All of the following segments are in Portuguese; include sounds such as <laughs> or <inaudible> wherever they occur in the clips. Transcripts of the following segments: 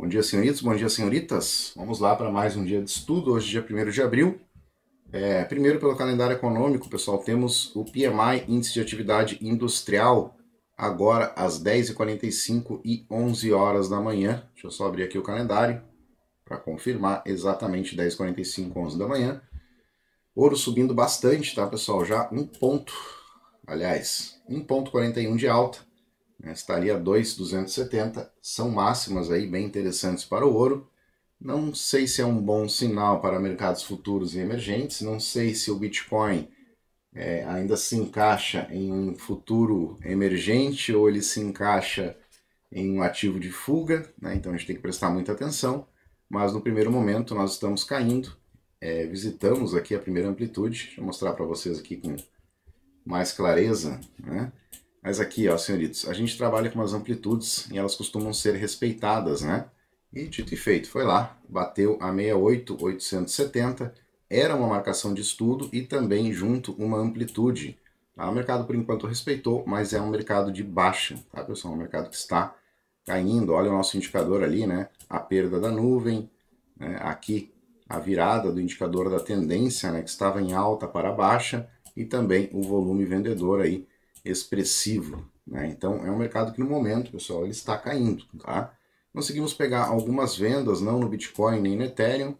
Bom dia, senhoritos. Bom dia, senhoritas. Vamos lá para mais um dia de estudo. Hoje, dia 1 de abril. É, primeiro, pelo calendário econômico, pessoal, temos o PMI, Índice de Atividade Industrial, agora às 10h45 e 11 horas da manhã. Deixa eu só abrir aqui o calendário para confirmar exatamente 10h45, 11 da manhã. Ouro subindo bastante, tá, pessoal? Já um ponto, aliás, 1,41 de alta. Né? Estaria 2,270. São máximas aí bem interessantes para o ouro. Não sei se é um bom sinal para mercados futuros e emergentes. Não sei se o Bitcoin é, ainda se encaixa em um futuro emergente ou ele se encaixa em um ativo de fuga. Né? Então a gente tem que prestar muita atenção. Mas no primeiro momento nós estamos caindo. É, visitamos aqui a primeira amplitude. Deixa eu mostrar para vocês aqui com mais clareza. Né? Mas aqui, ó, senhoritos, a gente trabalha com as amplitudes e elas costumam ser respeitadas, né? E dito e feito, foi lá, bateu a 68870, era uma marcação de estudo e também junto uma amplitude. Tá? O mercado por enquanto respeitou, mas é um mercado de baixa, tá pessoal? Um mercado que está caindo, olha o nosso indicador ali, né? A perda da nuvem, né? aqui a virada do indicador da tendência, né? Que estava em alta para baixa e também o volume vendedor aí expressivo. Né? Então é um mercado que no momento, pessoal, ele está caindo. Tá? Conseguimos pegar algumas vendas, não no Bitcoin nem no Ethereum,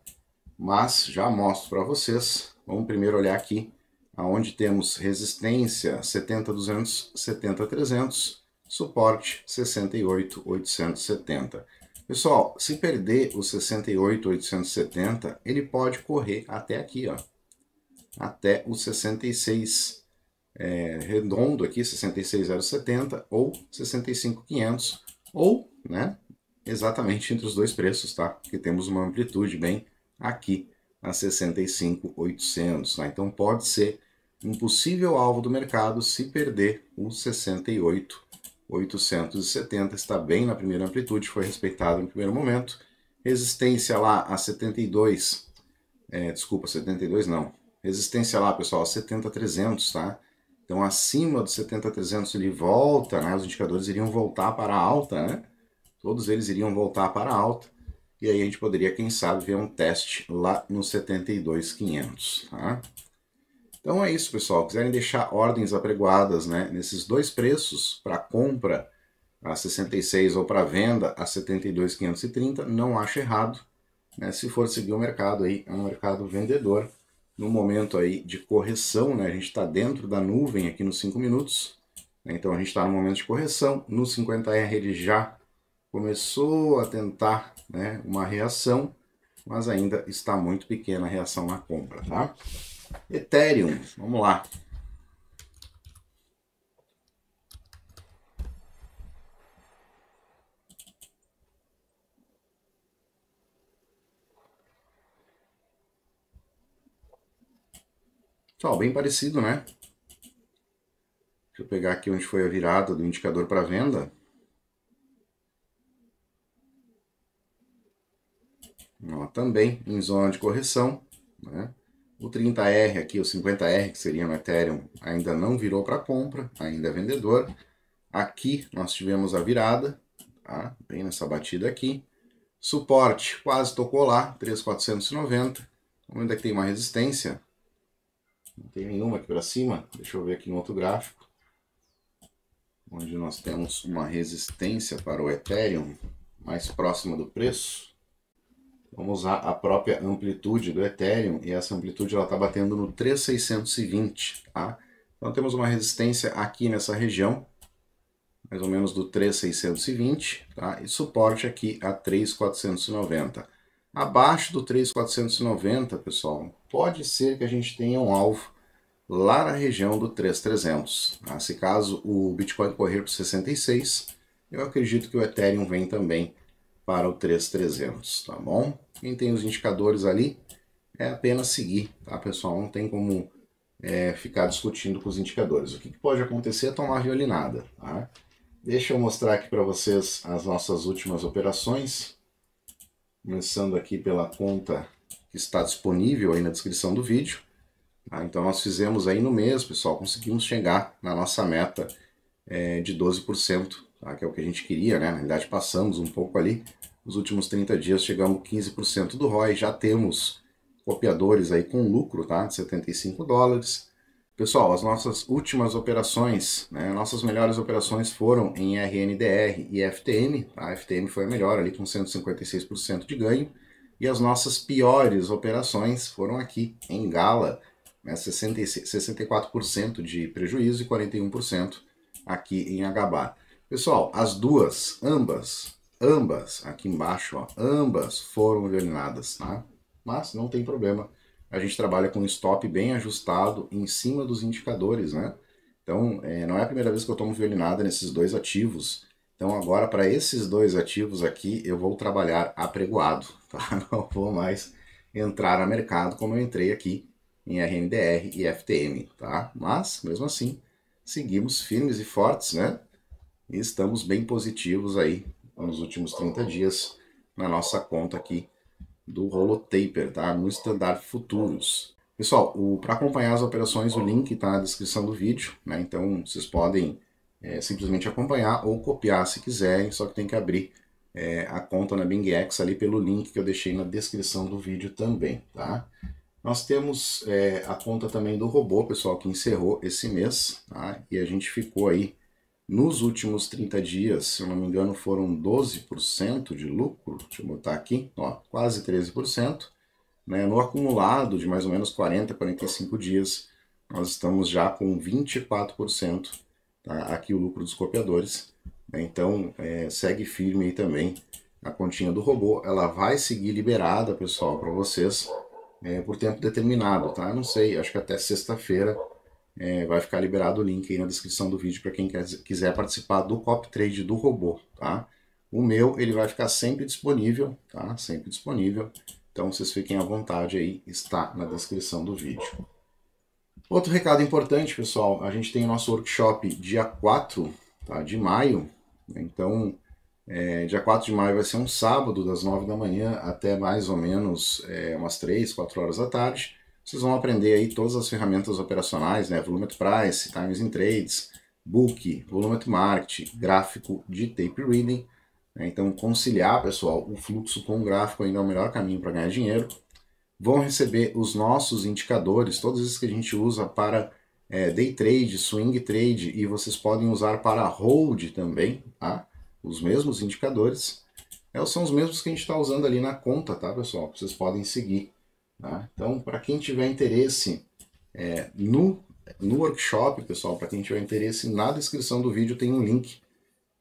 mas já mostro para vocês. Vamos primeiro olhar aqui aonde temos resistência 70.200, 70.300, suporte 68.870. Pessoal, se perder o 68.870, ele pode correr até aqui, ó, até o 66 é, redondo aqui, 66070 ou 65500, ou né, exatamente entre os dois preços, tá? Porque temos uma amplitude bem aqui a 65800, tá? Né? Então pode ser um possível alvo do mercado se perder o 68870, está bem na primeira amplitude, foi respeitado no primeiro momento. Resistência lá a 72, é, desculpa, 72 não. Resistência lá, pessoal, a 70300, tá? Então, acima dos 70,300 ele volta, né? os indicadores iriam voltar para alta, né? Todos eles iriam voltar para alta. E aí a gente poderia, quem sabe, ver um teste lá no 72,500, tá? Então é isso, pessoal. Quiserem deixar ordens apregoadas né, nesses dois preços, para compra a 66 ou para venda a 72,530, não acho errado. Né, se for seguir o mercado aí, é um mercado vendedor no momento aí de correção, né? A gente está dentro da nuvem aqui nos 5 minutos. Né? Então a gente está no momento de correção. No 50R ele já começou a tentar né, uma reação, mas ainda está muito pequena a reação na compra, tá? Ethereum, vamos lá. Pessoal, tá, bem parecido, né? Deixa eu pegar aqui onde foi a virada do indicador para venda. Ó, também em zona de correção, né? O 30R aqui, o 50R, que seria no Ethereum, ainda não virou para compra, ainda é vendedor. Aqui nós tivemos a virada, tá? bem nessa batida aqui. Suporte quase tocou lá, 3,490. Vamos ver onde é que tem uma resistência. Não tem nenhuma aqui para cima. Deixa eu ver aqui no outro gráfico. Onde nós temos uma resistência para o Ethereum mais próxima do preço. Vamos usar a própria amplitude do Ethereum. E essa amplitude está batendo no 3620. Tá? Então temos uma resistência aqui nessa região mais ou menos do 3,620, tá? E suporte aqui a 3,490 abaixo do 3,490, pessoal, pode ser que a gente tenha um alvo lá na região do 3,300. Nesse ah, caso o Bitcoin correr para 66, eu acredito que o Ethereum vem também para o 3,300, tá bom? Quem tem os indicadores ali é apenas seguir, tá, pessoal? Não tem como é, ficar discutindo com os indicadores. O que, que pode acontecer é tomar violinada, tá? Deixa eu mostrar aqui para vocês as nossas últimas operações. Começando aqui pela conta que está disponível aí na descrição do vídeo. Tá? então nós fizemos aí no mês, pessoal, conseguimos chegar na nossa meta é, de 12%, tá? que é o que a gente queria, né? Na verdade passamos um pouco ali. Nos últimos 30 dias chegamos 15% do ROI, já temos copiadores aí com lucro tá? de 75 dólares. Pessoal, as nossas últimas operações, né, nossas melhores operações foram em RNDR e FTM. A tá? FTM foi a melhor ali com 156% de ganho. E as nossas piores operações foram aqui em Gala, né, 64% de prejuízo e 41% aqui em Agabá. Pessoal, as duas, ambas, ambas, aqui embaixo, ó, ambas foram eliminadas, tá? Mas não tem problema a gente trabalha com stop bem ajustado em cima dos indicadores, né? Então, é, não é a primeira vez que eu tomo violinada nesses dois ativos. Então, agora, para esses dois ativos aqui, eu vou trabalhar apregoado, <laughs> tá? Não vou mais entrar a mercado como eu entrei aqui em RMDR e FTM, tá? Mas, mesmo assim, seguimos firmes e fortes, né? E estamos bem positivos aí nos últimos 30 dias na nossa conta aqui do rolotaper, tá? No Standard Futuros. Pessoal, para acompanhar as operações, o link está na descrição do vídeo, né? Então vocês podem é, simplesmente acompanhar ou copiar se quiserem, só que tem que abrir é, a conta na BingX ali pelo link que eu deixei na descrição do vídeo também, tá? Nós temos é, a conta também do robô, pessoal, que encerrou esse mês, tá? E a gente ficou aí nos últimos 30 dias, se eu não me engano, foram 12% de lucro, deixa eu botar aqui, ó, quase 13%. Né? No acumulado de mais ou menos 40, 45 dias, nós estamos já com 24%. Tá? Aqui o lucro dos copiadores. Né? Então, é, segue firme aí também a continha do robô. Ela vai seguir liberada, pessoal, para vocês é, por tempo determinado, tá? Eu não sei, acho que até sexta-feira é, vai ficar liberado o link aí na descrição do vídeo para quem quer, quiser participar do copy trade do robô, tá? O meu, ele vai ficar sempre disponível, tá? Sempre disponível. Então vocês fiquem à vontade aí, está na descrição do vídeo. Outro recado importante, pessoal, a gente tem o nosso workshop dia 4 tá, de maio. Então, é, dia 4 de maio vai ser um sábado, das 9 da manhã até mais ou menos é, umas 3, 4 horas da tarde. Vocês vão aprender aí todas as ferramentas operacionais, né? Volumet Price, Times in Trades, Book, Volumet Market, gráfico de tape reading. Né? Então, conciliar, pessoal, o fluxo com o gráfico ainda é o melhor caminho para ganhar dinheiro. Vão receber os nossos indicadores, todos esses que a gente usa para é, day trade, swing trade e vocês podem usar para hold também, tá? Os mesmos indicadores. É, são os mesmos que a gente está usando ali na conta, tá, pessoal? Vocês podem seguir Tá? Então, para quem tiver interesse é, no, no workshop, pessoal, para quem tiver interesse, na descrição do vídeo tem um link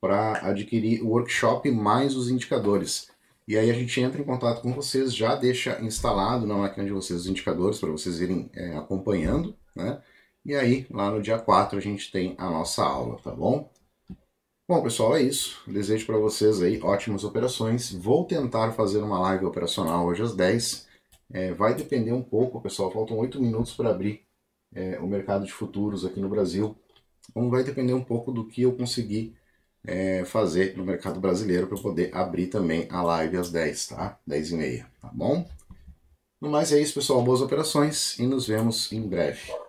para adquirir o workshop mais os indicadores. E aí a gente entra em contato com vocês, já deixa instalado na máquina de vocês os indicadores para vocês irem é, acompanhando, né? E aí, lá no dia 4, a gente tem a nossa aula, tá bom? Bom, pessoal, é isso. Desejo para vocês aí ótimas operações. Vou tentar fazer uma live operacional hoje às 10 é, vai depender um pouco, pessoal, faltam oito minutos para abrir é, o mercado de futuros aqui no Brasil. Então vai depender um pouco do que eu conseguir é, fazer no mercado brasileiro para poder abrir também a live às 10, tá? 10 e meia, tá bom? No mais é isso, pessoal. Boas operações e nos vemos em breve.